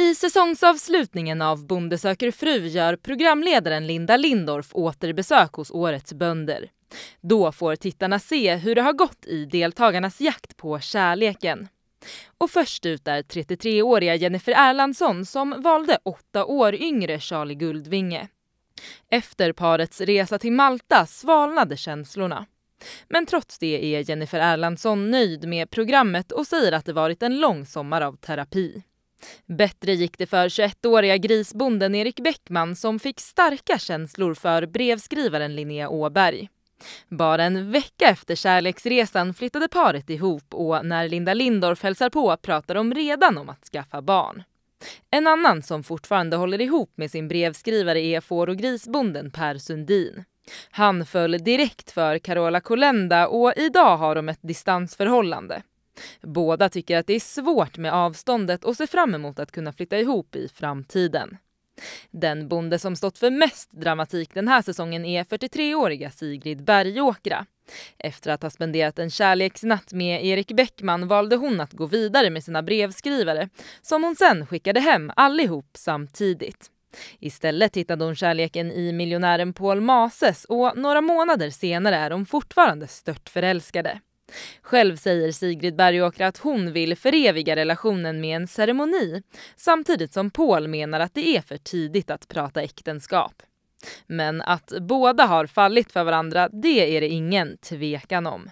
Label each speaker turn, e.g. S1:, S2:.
S1: I säsongsavslutningen av Bonde söker fru gör programledaren Linda Lindorff återbesök hos årets bönder. Då får tittarna se hur det har gått i deltagarnas jakt på kärleken. Och först ut är 33-åriga Jennifer Erlandsson som valde åtta år yngre Charlie Guldvinge. Efter parets resa till Malta svalnade känslorna. Men trots det är Jennifer Erlandsson nöjd med programmet och säger att det varit en lång sommar av terapi. Bättre gick det för 21-åriga grisbonden Erik Bäckman som fick starka känslor för brevskrivaren Linnea Åberg. Bara en vecka efter kärleksresan flyttade paret ihop och när Linda Lindorff hälsar på pratar de redan om att skaffa barn. En annan som fortfarande håller ihop med sin brevskrivare är får och grisbonden Per Sundin. Han föll direkt för Carola Colenda och idag har de ett distansförhållande. Båda tycker att det är svårt med avståndet och ser fram emot att kunna flytta ihop i framtiden. Den bonde som stått för mest dramatik den här säsongen är 43-åriga Sigrid Bergåkra. Efter att ha spenderat en kärleksnatt med Erik Bäckman valde hon att gå vidare med sina brevskrivare som hon sen skickade hem allihop samtidigt. Istället hittade hon kärleken i miljonären Paul Mases och några månader senare är de fortfarande stört förälskade. Själv säger Sigrid Bergåkra att hon vill föreviga relationen med en ceremoni samtidigt som Paul menar att det är för tidigt att prata äktenskap. Men att båda har fallit för varandra, det är det ingen tvekan om.